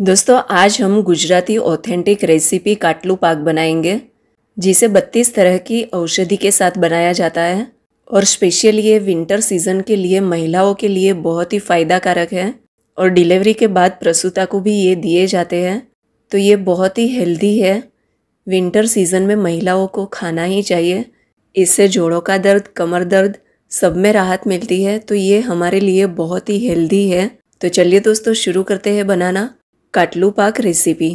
दोस्तों आज हम गुजराती ऑथेंटिक रेसिपी काटलू पाक बनाएंगे जिसे 32 तरह की औषधि के साथ बनाया जाता है और स्पेशल ये विंटर सीजन के लिए महिलाओं के लिए बहुत ही फ़ायदाकारक है और डिलीवरी के बाद प्रसूता को भी ये दिए जाते हैं तो ये बहुत ही हेल्दी है विंटर सीजन में महिलाओं को खाना ही चाहिए इससे जोड़ों का दर्द कमर दर्द सब में राहत मिलती है तो ये हमारे लिए बहुत ही हेल्दी है तो चलिए दोस्तों शुरू करते हैं बनाना काटलू पाक रेसिपी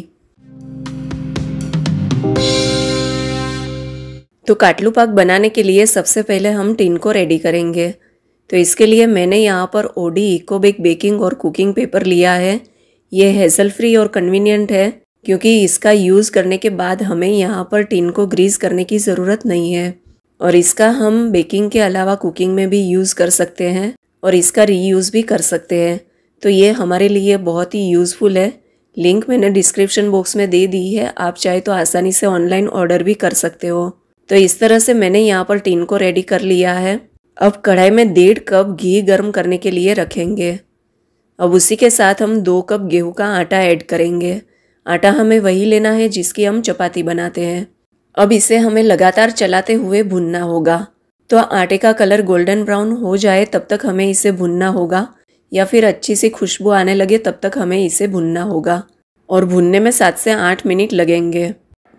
तो काटलू पाक बनाने के लिए सबसे पहले हम टिन को रेडी करेंगे तो इसके लिए मैंने यहाँ पर ओडी इकोबेक बेकिंग और कुकिंग पेपर लिया है ये हेजल फ्री और कन्वीनियंट है क्योंकि इसका यूज़ करने के बाद हमें यहाँ पर टिन को ग्रीस करने की ज़रूरत नहीं है और इसका हम बेकिंग के अलावा कुकिंग में भी यूज़ कर सकते हैं और इसका रीयूज़ भी कर सकते हैं तो ये हमारे लिए बहुत ही यूज़फुल है लिंक मैंने डिस्क्रिप्शन बॉक्स में दे दी है आप चाहे तो आसानी से ऑनलाइन ऑर्डर भी कर सकते हो तो इस तरह से मैंने यहाँ पर टीन को रेडी कर लिया है अब कढ़ाई में डेढ़ कप घी गर्म करने के लिए रखेंगे अब उसी के साथ हम दो कप गेहूं का आटा ऐड करेंगे आटा हमें वही लेना है जिसकी हम चपाती बनाते हैं अब इसे हमें लगातार चलाते हुए भुनना होगा तो आटे का कलर गोल्डन ब्राउन हो जाए तब तक हमें इसे भुनना होगा या फिर अच्छी सी खुशबू आने लगे तब तक हमें इसे भुनना होगा और भुनने में सात से आठ मिनट लगेंगे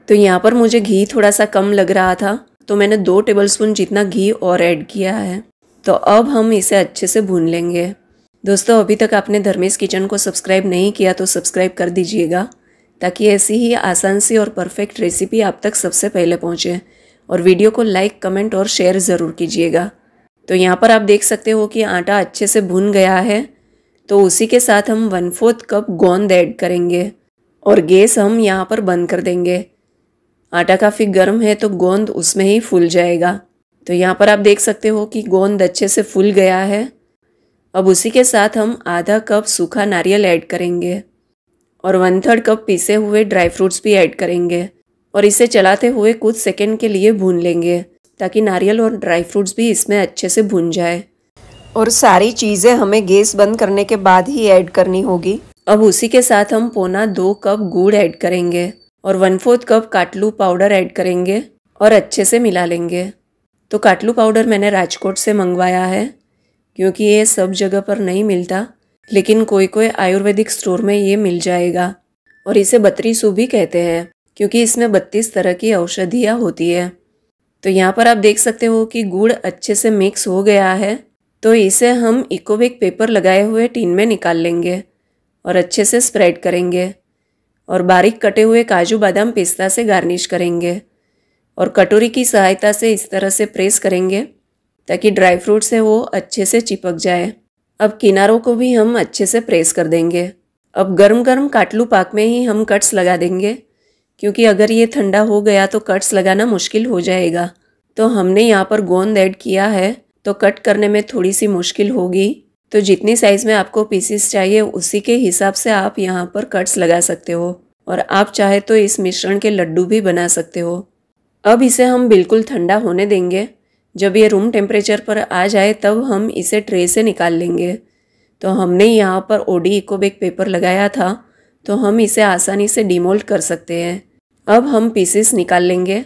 तो यहाँ पर मुझे घी थोड़ा सा कम लग रहा था तो मैंने दो टेबलस्पून जितना घी और ऐड किया है तो अब हम इसे अच्छे से भून लेंगे दोस्तों अभी तक आपने धर्मेश किचन को सब्सक्राइब नहीं किया तो सब्सक्राइब कर दीजिएगा ताकि ऐसी ही आसान सी और परफेक्ट रेसिपी आप तक सबसे पहले पहुँचे और वीडियो को लाइक कमेंट और शेयर ज़रूर कीजिएगा तो यहाँ पर आप देख सकते हो कि आटा अच्छे से भुन गया है तो उसी के साथ हम वन फोर्थ कप गोंद ऐड करेंगे और गैस हम यहाँ पर बंद कर देंगे आटा काफ़ी गर्म है तो गोंद उसमें ही फूल जाएगा तो यहाँ पर आप देख सकते हो कि गोंद अच्छे से फूल गया है अब उसी के साथ हम आधा कप सूखा नारियल ऐड करेंगे और वन थर्ड कप पीसे हुए ड्राई फ्रूट्स भी ऐड करेंगे और इसे चलाते हुए कुछ सेकेंड के लिए भून लेंगे ताकि नारियल और ड्राई फ्रूट्स भी इसमें अच्छे से भुन जाए और सारी चीज़ें हमें गैस बंद करने के बाद ही ऐड करनी होगी अब उसी के साथ हम पोना दो कप गुड़ ऐड करेंगे और वन फोर्थ कप काटलू पाउडर ऐड करेंगे और अच्छे से मिला लेंगे तो काटलू पाउडर मैंने राजकोट से मंगवाया है क्योंकि ये सब जगह पर नहीं मिलता लेकिन कोई कोई आयुर्वेदिक स्टोर में ये मिल जाएगा और इसे सू भी कहते हैं क्योंकि इसमें बत्तीस तरह की औषधियाँ होती है तो यहाँ पर आप देख सकते हो कि गुड़ अच्छे से मिक्स हो गया है तो इसे हम इकोविक पेपर लगाए हुए टीन में निकाल लेंगे और अच्छे से स्प्रेड करेंगे और बारीक कटे हुए काजू बादाम पिस्ता से गार्निश करेंगे और कटोरी की सहायता से इस तरह से प्रेस करेंगे ताकि ड्राई फ्रूट्स से वो अच्छे से चिपक जाए अब किनारों को भी हम अच्छे से प्रेस कर देंगे अब गर्म गर्म काटलू पाक में ही हम कट्स लगा देंगे क्योंकि अगर ये ठंडा हो गया तो कट्स लगाना मुश्किल हो जाएगा तो हमने यहाँ पर गोंद ऐड किया है तो कट करने में थोड़ी सी मुश्किल होगी तो जितनी साइज़ में आपको पीसीस चाहिए उसी के हिसाब से आप यहाँ पर कट्स लगा सकते हो और आप चाहे तो इस मिश्रण के लड्डू भी बना सकते हो अब इसे हम बिल्कुल ठंडा होने देंगे जब ये रूम टेम्परेचर पर आ जाए तब हम इसे ट्रे से निकाल लेंगे तो हमने यहाँ पर ओडी इकोबेक पेपर लगाया था तो हम इसे आसानी से डिमोल्ड कर सकते हैं अब हम पीसेस निकाल लेंगे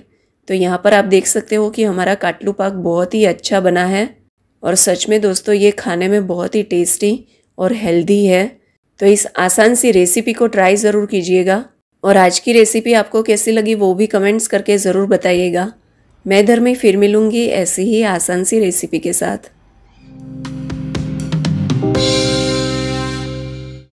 तो यहाँ पर आप देख सकते हो कि हमारा काटलू पाक बहुत ही अच्छा बना है और सच में दोस्तों ये खाने में बहुत ही टेस्टी और हेल्दी है तो इस आसान सी रेसिपी को ट्राई ज़रूर कीजिएगा और आज की रेसिपी आपको कैसी लगी वो भी कमेंट्स करके ज़रूर बताइएगा मैं धर्मी फिर मिलूँगी ऐसी ही आसान सी रेसिपी के साथ